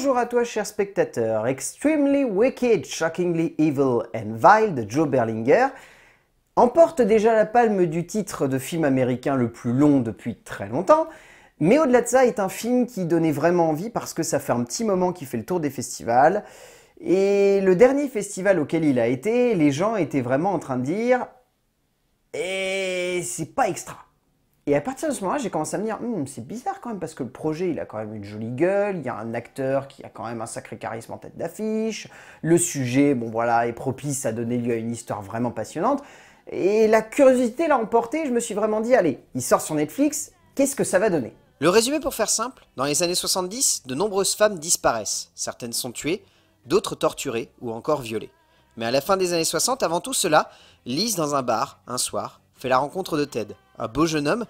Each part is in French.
Bonjour à toi, chers spectateurs, Extremely Wicked, Shockingly Evil and Vile de Joe Berlinger emporte déjà la palme du titre de film américain le plus long depuis très longtemps, mais au-delà de ça est un film qui donnait vraiment envie parce que ça fait un petit moment qu'il fait le tour des festivals. Et le dernier festival auquel il a été, les gens étaient vraiment en train de dire Et eh, c'est pas extra. Et à partir de ce moment-là, j'ai commencé à me dire, hmm, c'est bizarre quand même, parce que le projet, il a quand même une jolie gueule, il y a un acteur qui a quand même un sacré charisme en tête d'affiche, le sujet, bon voilà, est propice à donner lieu à une histoire vraiment passionnante. Et la curiosité l'a emporté, je me suis vraiment dit, allez, il sort sur Netflix, qu'est-ce que ça va donner Le résumé pour faire simple, dans les années 70, de nombreuses femmes disparaissent. Certaines sont tuées, d'autres torturées ou encore violées. Mais à la fin des années 60, avant tout cela, Lise dans un bar, un soir, fait la rencontre de Ted, un beau jeune homme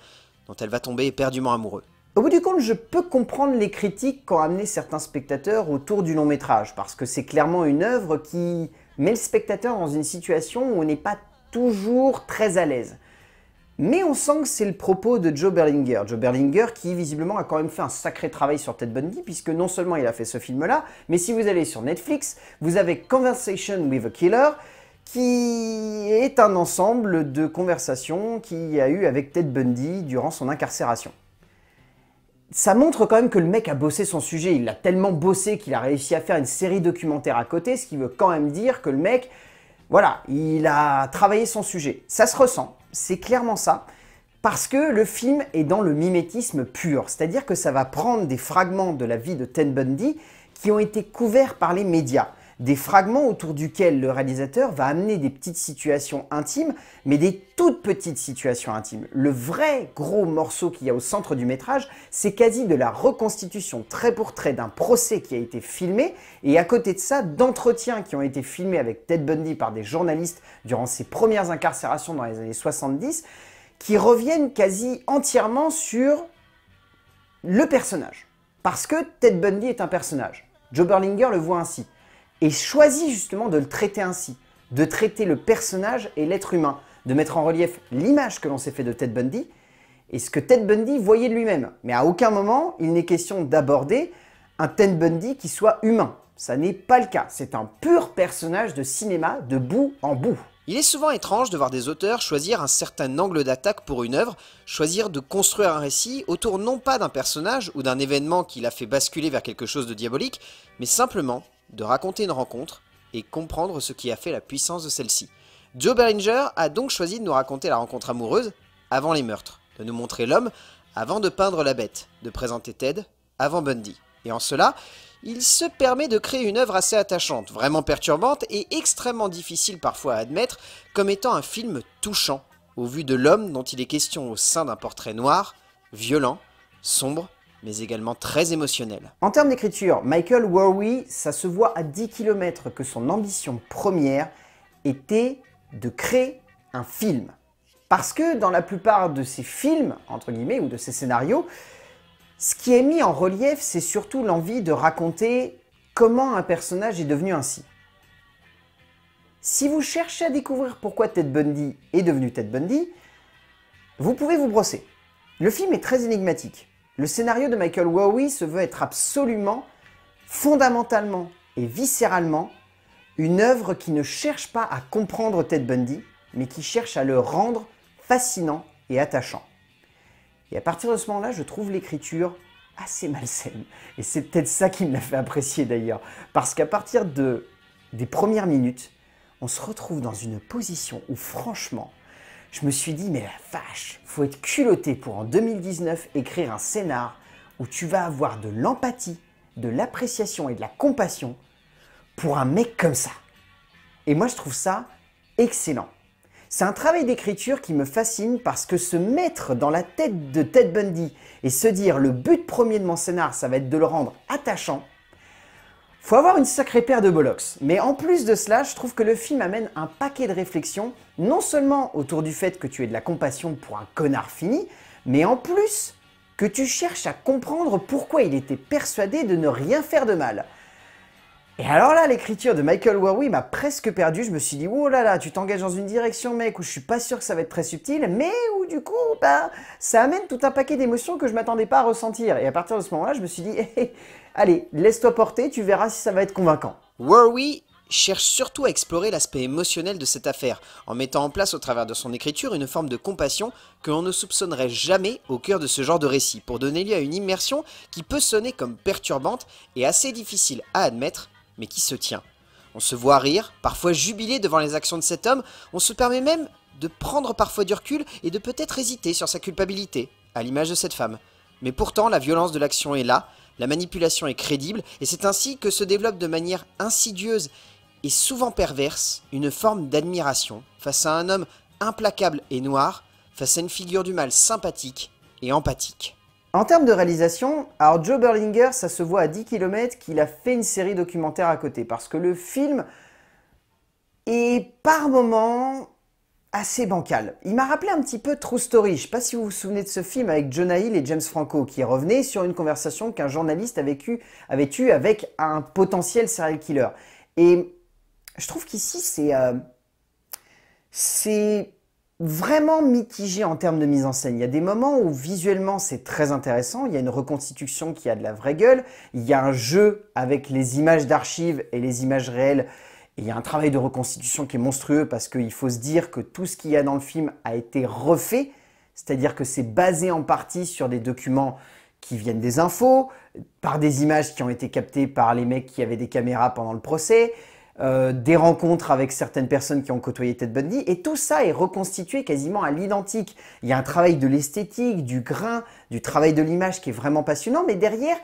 dont elle va tomber éperdument amoureux. Au bout du compte, je peux comprendre les critiques qu'ont amené certains spectateurs autour du long métrage, parce que c'est clairement une œuvre qui met le spectateur dans une situation où on n'est pas toujours très à l'aise. Mais on sent que c'est le propos de Joe Berlinger. Joe Berlinger qui visiblement a quand même fait un sacré travail sur Ted Bundy puisque non seulement il a fait ce film-là, mais si vous allez sur Netflix, vous avez Conversation with a Killer qui est un ensemble de conversations qu'il y a eu avec Ted Bundy durant son incarcération. Ça montre quand même que le mec a bossé son sujet, il l'a tellement bossé qu'il a réussi à faire une série documentaire à côté, ce qui veut quand même dire que le mec, voilà, il a travaillé son sujet. Ça se ressent, c'est clairement ça, parce que le film est dans le mimétisme pur, c'est-à-dire que ça va prendre des fragments de la vie de Ted Bundy qui ont été couverts par les médias des fragments autour duquel le réalisateur va amener des petites situations intimes, mais des toutes petites situations intimes. Le vrai gros morceau qu'il y a au centre du métrage, c'est quasi de la reconstitution trait pour trait d'un procès qui a été filmé, et à côté de ça, d'entretiens qui ont été filmés avec Ted Bundy par des journalistes durant ses premières incarcérations dans les années 70, qui reviennent quasi entièrement sur le personnage. Parce que Ted Bundy est un personnage. Joe Berlinger le voit ainsi et choisit justement de le traiter ainsi, de traiter le personnage et l'être humain, de mettre en relief l'image que l'on s'est fait de Ted Bundy et ce que Ted Bundy voyait de lui-même. Mais à aucun moment, il n'est question d'aborder un Ted Bundy qui soit humain. Ça n'est pas le cas. C'est un pur personnage de cinéma de bout en bout. Il est souvent étrange de voir des auteurs choisir un certain angle d'attaque pour une œuvre, choisir de construire un récit autour non pas d'un personnage ou d'un événement qui l'a fait basculer vers quelque chose de diabolique, mais simplement de raconter une rencontre et comprendre ce qui a fait la puissance de celle-ci. Joe Beringer a donc choisi de nous raconter la rencontre amoureuse avant les meurtres, de nous montrer l'homme avant de peindre la bête, de présenter Ted avant Bundy. Et en cela, il se permet de créer une œuvre assez attachante, vraiment perturbante et extrêmement difficile parfois à admettre comme étant un film touchant, au vu de l'homme dont il est question au sein d'un portrait noir, violent, sombre mais également très émotionnel. En termes d'écriture, Michael Warry, ça se voit à 10 km que son ambition première était de créer un film. Parce que dans la plupart de ses films, entre guillemets, ou de ses scénarios, ce qui est mis en relief, c'est surtout l'envie de raconter comment un personnage est devenu ainsi. Si vous cherchez à découvrir pourquoi Ted Bundy est devenu Ted Bundy, vous pouvez vous brosser. Le film est très énigmatique. Le scénario de Michael Wowie se veut être absolument, fondamentalement et viscéralement, une œuvre qui ne cherche pas à comprendre Ted Bundy, mais qui cherche à le rendre fascinant et attachant. Et à partir de ce moment-là, je trouve l'écriture assez malsaine. Et c'est peut-être ça qui me l'a fait apprécier d'ailleurs. Parce qu'à partir de, des premières minutes, on se retrouve dans une position où franchement, je me suis dit, mais la vache, faut être culotté pour en 2019 écrire un scénar où tu vas avoir de l'empathie, de l'appréciation et de la compassion pour un mec comme ça. Et moi, je trouve ça excellent. C'est un travail d'écriture qui me fascine parce que se mettre dans la tête de Ted Bundy et se dire le but premier de mon scénar, ça va être de le rendre attachant, faut avoir une sacrée paire de bollocks, mais en plus de cela, je trouve que le film amène un paquet de réflexions, non seulement autour du fait que tu aies de la compassion pour un connard fini, mais en plus que tu cherches à comprendre pourquoi il était persuadé de ne rien faire de mal. Et alors là, l'écriture de Michael Warwick m'a presque perdu. Je me suis dit, oh là là, tu t'engages dans une direction, mec, où je suis pas sûr que ça va être très subtil, mais où du coup, bah, ça amène tout un paquet d'émotions que je m'attendais pas à ressentir. Et à partir de ce moment-là, je me suis dit, eh, eh, allez, laisse-toi porter, tu verras si ça va être convaincant. Warwick cherche surtout à explorer l'aspect émotionnel de cette affaire, en mettant en place au travers de son écriture une forme de compassion que l'on ne soupçonnerait jamais au cœur de ce genre de récit, pour donner lieu à une immersion qui peut sonner comme perturbante et assez difficile à admettre mais qui se tient. On se voit rire, parfois jubiler devant les actions de cet homme, on se permet même de prendre parfois du recul et de peut-être hésiter sur sa culpabilité, à l'image de cette femme. Mais pourtant, la violence de l'action est là, la manipulation est crédible, et c'est ainsi que se développe de manière insidieuse et souvent perverse une forme d'admiration face à un homme implacable et noir, face à une figure du mal sympathique et empathique. En termes de réalisation, alors Joe Berlinger, ça se voit à 10 km qu'il a fait une série documentaire à côté, parce que le film est par moments assez bancal. Il m'a rappelé un petit peu True Story. Je ne sais pas si vous vous souvenez de ce film avec Jonah Hill et James Franco qui revenait sur une conversation qu'un journaliste avait eue, eu avec un potentiel serial killer. Et je trouve qu'ici c'est euh, c'est vraiment mitigé en termes de mise en scène. Il y a des moments où visuellement c'est très intéressant, il y a une reconstitution qui a de la vraie gueule, il y a un jeu avec les images d'archives et les images réelles, et il y a un travail de reconstitution qui est monstrueux parce qu'il faut se dire que tout ce qu'il y a dans le film a été refait, c'est-à-dire que c'est basé en partie sur des documents qui viennent des infos, par des images qui ont été captées par les mecs qui avaient des caméras pendant le procès, euh, des rencontres avec certaines personnes qui ont côtoyé Ted Bundy, et tout ça est reconstitué quasiment à l'identique. Il y a un travail de l'esthétique, du grain, du travail de l'image qui est vraiment passionnant, mais derrière,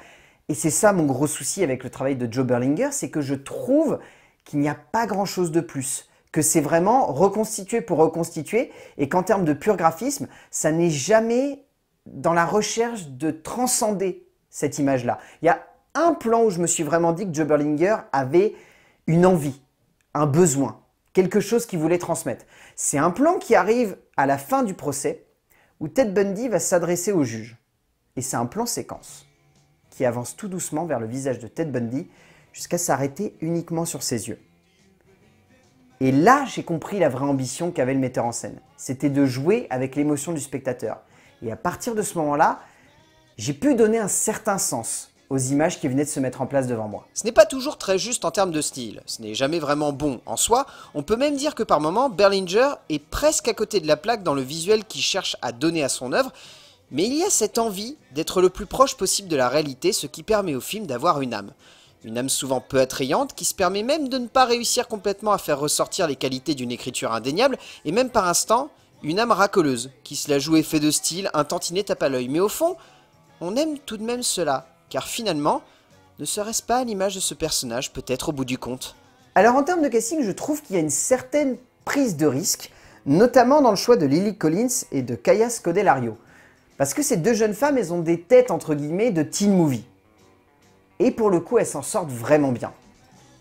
et c'est ça mon gros souci avec le travail de Joe Berlinger, c'est que je trouve qu'il n'y a pas grand-chose de plus que c'est vraiment reconstitué pour reconstituer, et qu'en termes de pur graphisme, ça n'est jamais dans la recherche de transcender cette image-là. Il y a un plan où je me suis vraiment dit que Joe Berlinger avait une envie, un besoin, quelque chose qu'il voulait transmettre. C'est un plan qui arrive à la fin du procès où Ted Bundy va s'adresser au juge. Et c'est un plan séquence qui avance tout doucement vers le visage de Ted Bundy jusqu'à s'arrêter uniquement sur ses yeux. Et là, j'ai compris la vraie ambition qu'avait le metteur en scène. C'était de jouer avec l'émotion du spectateur. Et à partir de ce moment-là, j'ai pu donner un certain sens aux images qui venaient de se mettre en place devant moi. Ce n'est pas toujours très juste en termes de style, ce n'est jamais vraiment bon en soi, on peut même dire que par moments Berlinger est presque à côté de la plaque dans le visuel qu'il cherche à donner à son œuvre, mais il y a cette envie d'être le plus proche possible de la réalité, ce qui permet au film d'avoir une âme. Une âme souvent peu attrayante qui se permet même de ne pas réussir complètement à faire ressortir les qualités d'une écriture indéniable, et même par instant, une âme racoleuse, qui se la joue effet de style, un tantinet tape à l'œil. Mais au fond, on aime tout de même cela, car finalement, ne serait-ce pas à l'image de ce personnage peut-être au bout du compte Alors en termes de casting, je trouve qu'il y a une certaine prise de risque, notamment dans le choix de Lily Collins et de Kaya Scodelario. Parce que ces deux jeunes femmes, elles ont des têtes entre guillemets de teen movie. Et pour le coup, elles s'en sortent vraiment bien.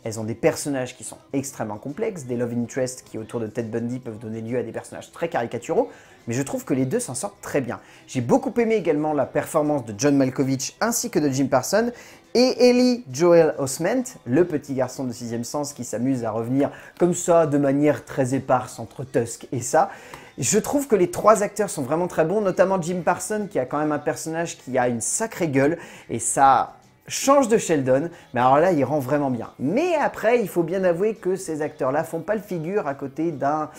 Elles ont des personnages qui sont extrêmement complexes, des love interests qui autour de Ted Bundy peuvent donner lieu à des personnages très caricaturaux, mais je trouve que les deux s'en sortent très bien. J'ai beaucoup aimé également la performance de John Malkovich ainsi que de Jim Parsons, et Ellie Joel Osment, le petit garçon de sixième sens qui s'amuse à revenir comme ça de manière très éparse entre Tusk et ça. Je trouve que les trois acteurs sont vraiment très bons, notamment Jim Parsons qui a quand même un personnage qui a une sacrée gueule et ça change de Sheldon, mais alors là il rend vraiment bien. Mais après il faut bien avouer que ces acteurs-là font pas le figure à côté d'un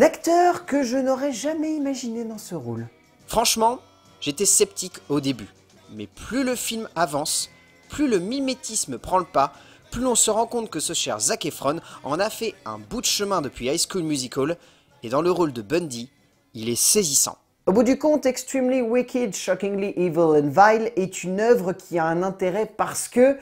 acteur que je n'aurais jamais imaginé dans ce rôle. Franchement, j'étais sceptique au début, mais plus le film avance, plus le mimétisme prend le pas, plus on se rend compte que ce cher Zac Efron en a fait un bout de chemin depuis High School Musical, et dans le rôle de Bundy, il est saisissant. Au bout du compte, Extremely Wicked, Shockingly Evil and Vile est une œuvre qui a un intérêt parce que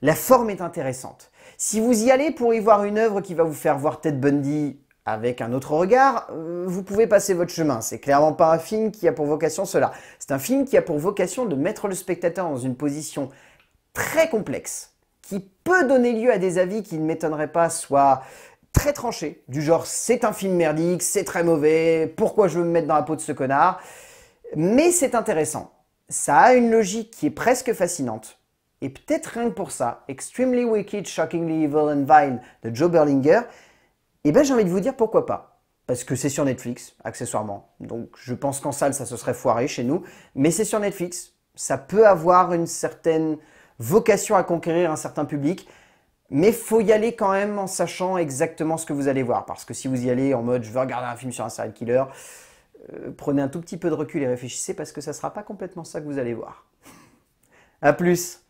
la forme est intéressante. Si vous y allez pour y voir une œuvre qui va vous faire voir Ted Bundy avec un autre regard, euh, vous pouvez passer votre chemin. C'est clairement pas un film qui a pour vocation cela. C'est un film qui a pour vocation de mettre le spectateur dans une position très complexe, qui peut donner lieu à des avis qui ne m'étonneraient pas, soit très tranché, du genre c'est un film merdique, c'est très mauvais, pourquoi je veux me mettre dans la peau de ce connard Mais c'est intéressant. Ça a une logique qui est presque fascinante. Et peut-être rien que pour ça, Extremely Wicked, Shockingly Evil and Vile de Joe Berlinger, eh ben j'ai envie de vous dire pourquoi pas. Parce que c'est sur Netflix, accessoirement. Donc je pense qu'en salle, ça se serait foiré chez nous. Mais c'est sur Netflix. Ça peut avoir une certaine vocation à conquérir un certain public. Mais faut y aller quand même en sachant exactement ce que vous allez voir. Parce que si vous y allez en mode je veux regarder un film sur un serial killer, euh, prenez un tout petit peu de recul et réfléchissez parce que ça ne sera pas complètement ça que vous allez voir. A plus